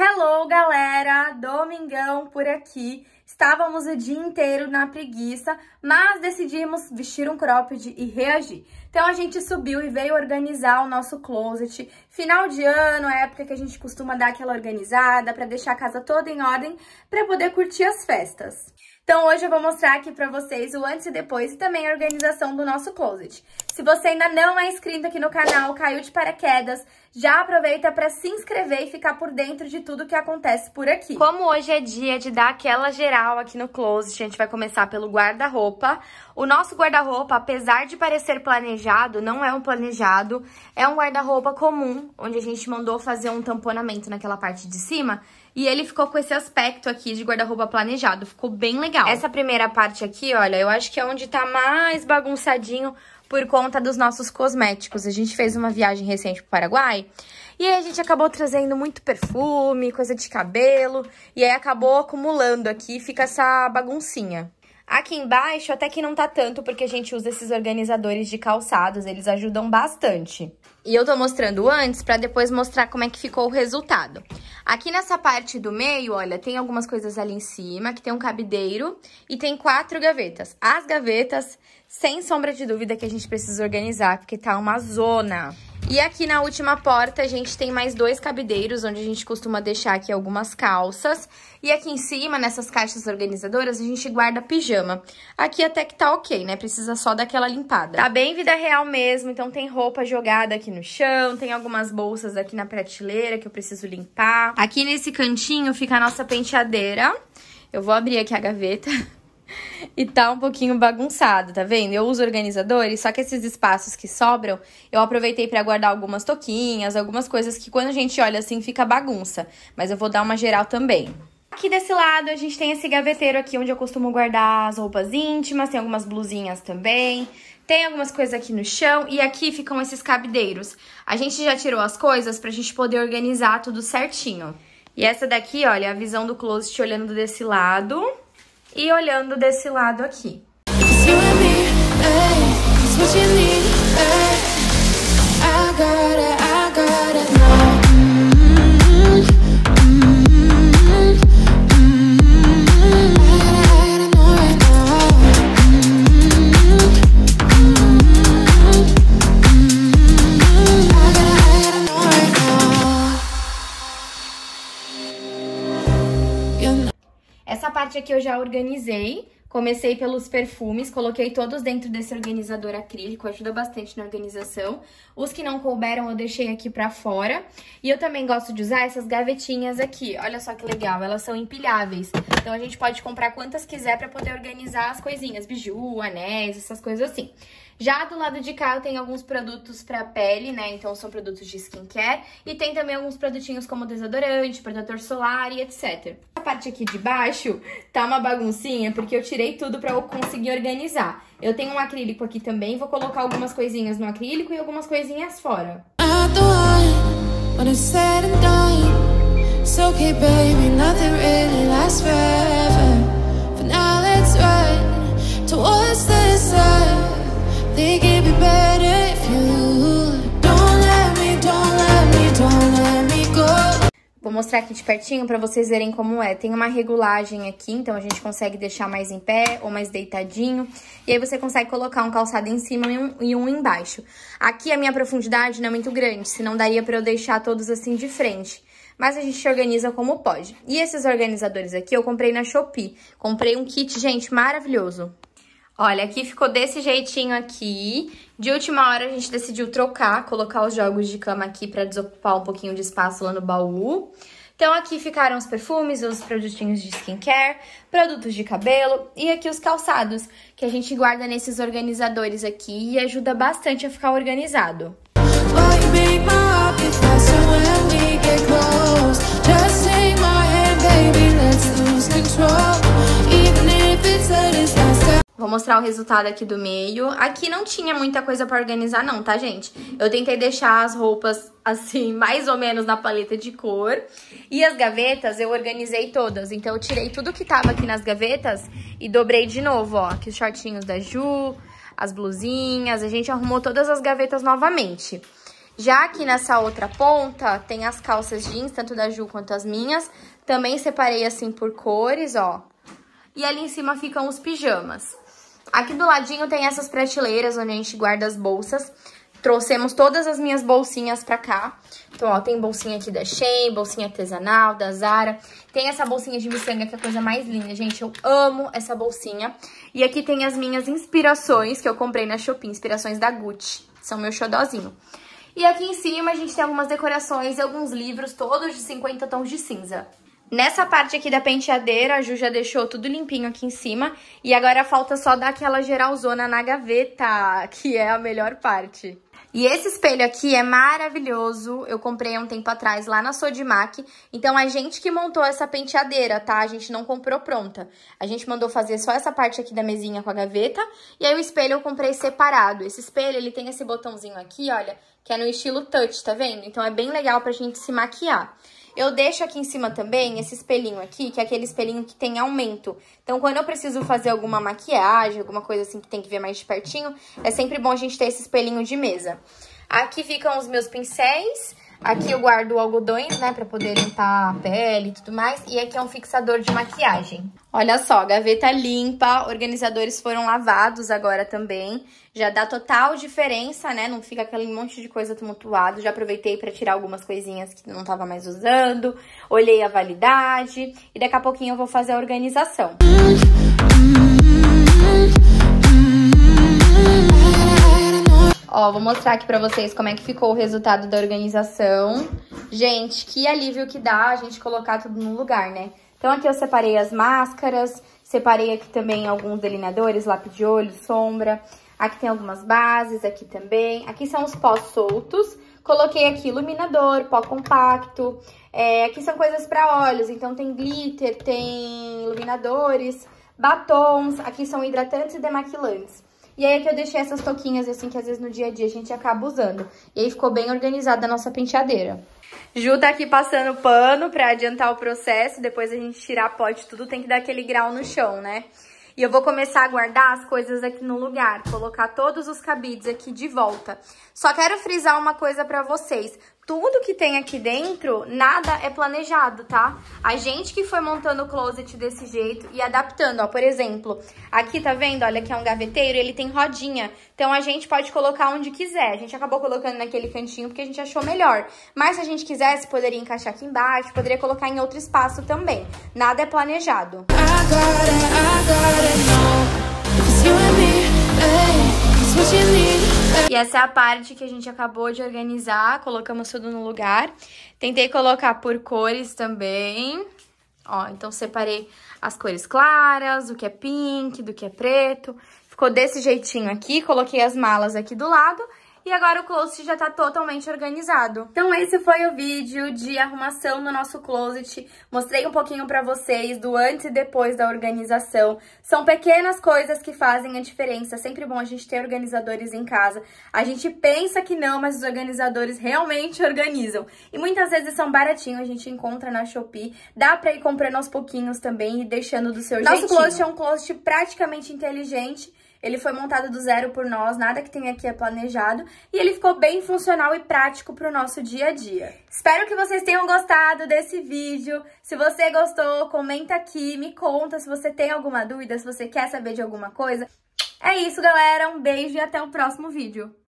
Hello, galera! Domingão por aqui Estávamos o dia inteiro na preguiça, mas decidimos vestir um cropped e reagir. Então a gente subiu e veio organizar o nosso closet. Final de ano, é época que a gente costuma dar aquela organizada para deixar a casa toda em ordem, para poder curtir as festas. Então hoje eu vou mostrar aqui pra vocês o antes e depois e também a organização do nosso closet. Se você ainda não é inscrito aqui no canal, caiu de paraquedas, já aproveita para se inscrever e ficar por dentro de tudo que acontece por aqui. Como hoje é dia de dar aquela geral geral aqui no closet, a gente vai começar pelo guarda-roupa. O nosso guarda-roupa, apesar de parecer planejado, não é um planejado, é um guarda-roupa comum, onde a gente mandou fazer um tamponamento naquela parte de cima, e ele ficou com esse aspecto aqui de guarda-roupa planejado, ficou bem legal. Essa primeira parte aqui, olha, eu acho que é onde tá mais bagunçadinho, por conta dos nossos cosméticos. A gente fez uma viagem recente pro Paraguai e aí a gente acabou trazendo muito perfume, coisa de cabelo, e aí acabou acumulando aqui, fica essa baguncinha. Aqui embaixo até que não tá tanto, porque a gente usa esses organizadores de calçados, eles ajudam bastante. E eu tô mostrando antes para depois mostrar como é que ficou o resultado. Aqui nessa parte do meio, olha, tem algumas coisas ali em cima, que tem um cabideiro e tem quatro gavetas. As gavetas sem sombra de dúvida que a gente precisa organizar, porque tá uma zona. E aqui na última porta, a gente tem mais dois cabideiros, onde a gente costuma deixar aqui algumas calças. E aqui em cima, nessas caixas organizadoras, a gente guarda pijama. Aqui até que tá ok, né? Precisa só daquela limpada. Tá bem vida real mesmo, então tem roupa jogada aqui no chão, tem algumas bolsas aqui na prateleira que eu preciso limpar. Aqui nesse cantinho fica a nossa penteadeira. Eu vou abrir aqui a gaveta e tá um pouquinho bagunçado, tá vendo? Eu uso organizadores, só que esses espaços que sobram, eu aproveitei para guardar algumas toquinhas, algumas coisas que quando a gente olha assim fica bagunça, mas eu vou dar uma geral também. Aqui desse lado a gente tem esse gaveteiro aqui onde eu costumo guardar as roupas íntimas, tem algumas blusinhas também, tem algumas coisas aqui no chão e aqui ficam esses cabideiros. A gente já tirou as coisas pra gente poder organizar tudo certinho. E essa daqui, olha, a visão do closet olhando desse lado e olhando desse lado aqui. Essa parte aqui eu já organizei, Comecei pelos perfumes, coloquei todos dentro desse organizador acrílico, ajuda bastante na organização. Os que não couberam eu deixei aqui pra fora. E eu também gosto de usar essas gavetinhas aqui, olha só que legal, elas são empilháveis. Então a gente pode comprar quantas quiser pra poder organizar as coisinhas, biju, anéis, essas coisas assim. Já do lado de cá eu tenho alguns produtos pra pele, né, então são produtos de skincare. E tem também alguns produtinhos como desodorante, protetor solar e etc. A parte aqui de baixo tá uma baguncinha porque eu tirei tirei tudo pra eu conseguir organizar. Eu tenho um acrílico aqui também, vou colocar algumas coisinhas no acrílico e algumas coisinhas fora. Towards the sun mostrar aqui de pertinho para vocês verem como é. Tem uma regulagem aqui, então a gente consegue deixar mais em pé ou mais deitadinho. E aí você consegue colocar um calçado em cima e um, e um embaixo. Aqui a minha profundidade não é muito grande, senão daria para eu deixar todos assim de frente mas a gente organiza como pode. E esses organizadores aqui eu comprei na Shopee. Comprei um kit, gente, maravilhoso. Olha, aqui ficou desse jeitinho aqui. De última hora a gente decidiu trocar, colocar os jogos de cama aqui para desocupar um pouquinho de espaço lá no baú. Então aqui ficaram os perfumes, os produtinhos de skincare, produtos de cabelo e aqui os calçados, que a gente guarda nesses organizadores aqui e ajuda bastante a ficar organizado. vou mostrar o resultado aqui do meio. Aqui não tinha muita coisa pra organizar não, tá, gente? Eu tentei deixar as roupas, assim, mais ou menos na paleta de cor. E as gavetas eu organizei todas. Então eu tirei tudo que tava aqui nas gavetas e dobrei de novo, ó. Aqui os shortinhos da Ju, as blusinhas. A gente arrumou todas as gavetas novamente. Já aqui nessa outra ponta, tem as calças jeans, tanto da Ju quanto as minhas. Também separei assim por cores, ó. E ali em cima ficam os pijamas. Aqui do ladinho tem essas prateleiras onde a gente guarda as bolsas. Trouxemos todas as minhas bolsinhas pra cá. Então, ó, tem bolsinha aqui da Shein, bolsinha artesanal, da Zara. Tem essa bolsinha de miçanga, que é a coisa mais linda, gente. Eu amo essa bolsinha. E aqui tem as minhas inspirações, que eu comprei na Shopee, inspirações da Gucci. São meu xodózinho. E aqui em cima a gente tem algumas decorações e alguns livros, todos de 50 tons de cinza. Nessa parte aqui da penteadeira, a Ju já deixou tudo limpinho aqui em cima. E agora falta só dar aquela geralzona na gaveta, que é a melhor parte. E esse espelho aqui é maravilhoso, eu comprei há um tempo atrás lá na Sodimac, então a gente que montou essa penteadeira, tá? A gente não comprou pronta, a gente mandou fazer só essa parte aqui da mesinha com a gaveta, e aí o espelho eu comprei separado. Esse espelho, ele tem esse botãozinho aqui, olha, que é no estilo touch, tá vendo? Então é bem legal pra gente se maquiar. Eu deixo aqui em cima também esse espelhinho aqui, que é aquele espelhinho que tem aumento. Então, quando eu preciso fazer alguma maquiagem, alguma coisa assim que tem que ver mais de pertinho, é sempre bom a gente ter esse espelhinho de mesa. Aqui ficam os meus pincéis. Aqui eu guardo algodões, né, pra poder limpar a pele e tudo mais. E aqui é um fixador de maquiagem. Olha só, gaveta limpa, organizadores foram lavados agora também. Já dá total diferença, né? Não fica aquele monte de coisa tumultuado. Já aproveitei para tirar algumas coisinhas que não tava mais usando. Olhei a validade. E daqui a pouquinho eu vou fazer a organização. Música hum, hum. Ó, vou mostrar aqui pra vocês como é que ficou o resultado da organização. Gente, que alívio que dá a gente colocar tudo no lugar, né? Então aqui eu separei as máscaras, separei aqui também alguns delineadores, lápis de olho, sombra. Aqui tem algumas bases, aqui também. Aqui são os pós soltos. Coloquei aqui iluminador, pó compacto. É, aqui são coisas para olhos, então tem glitter, tem iluminadores, batons. Aqui são hidratantes e demaquilantes. E aí é que eu deixei essas toquinhas, assim, que às vezes no dia a dia a gente acaba usando. E aí ficou bem organizada a nossa penteadeira. Ju tá aqui passando pano pra adiantar o processo, depois a gente tirar pó de tudo, tem que dar aquele grau no chão, né? E eu vou começar a guardar as coisas aqui no lugar, colocar todos os cabides aqui de volta. Só quero frisar uma coisa pra vocês tudo que tem aqui dentro, nada é planejado, tá? A gente que foi montando o closet desse jeito e adaptando, ó. Por exemplo, aqui tá vendo? Olha, aqui é um gaveteiro, ele tem rodinha. Então a gente pode colocar onde quiser. A gente acabou colocando naquele cantinho porque a gente achou melhor. Mas se a gente quisesse, poderia encaixar aqui embaixo, poderia colocar em outro espaço também. Nada é planejado. Agora, agora não. It's me, e essa é a parte que a gente acabou de organizar, colocamos tudo no lugar. Tentei colocar por cores também. Ó, então separei as cores claras, do que é pink, do que é preto. Ficou desse jeitinho aqui, coloquei as malas aqui do lado e agora o closet já tá totalmente organizado. Então esse foi o vídeo de arrumação do nosso closet. Mostrei um pouquinho pra vocês do antes e depois da organização. São pequenas coisas que fazem a diferença. É sempre bom a gente ter organizadores em casa. A gente pensa que não, mas os organizadores realmente organizam. E muitas vezes são baratinhos, a gente encontra na Shopee. Dá pra ir comprando aos pouquinhos também e deixando do seu Nosso jeitinho. Nosso closet é um closet praticamente inteligente ele foi montado do zero por nós, nada que tem aqui é planejado, e ele ficou bem funcional e prático para o nosso dia a dia. Espero que vocês tenham gostado desse vídeo. Se você gostou, comenta aqui, me conta se você tem alguma dúvida, se você quer saber de alguma coisa. É isso, galera. Um beijo e até o próximo vídeo.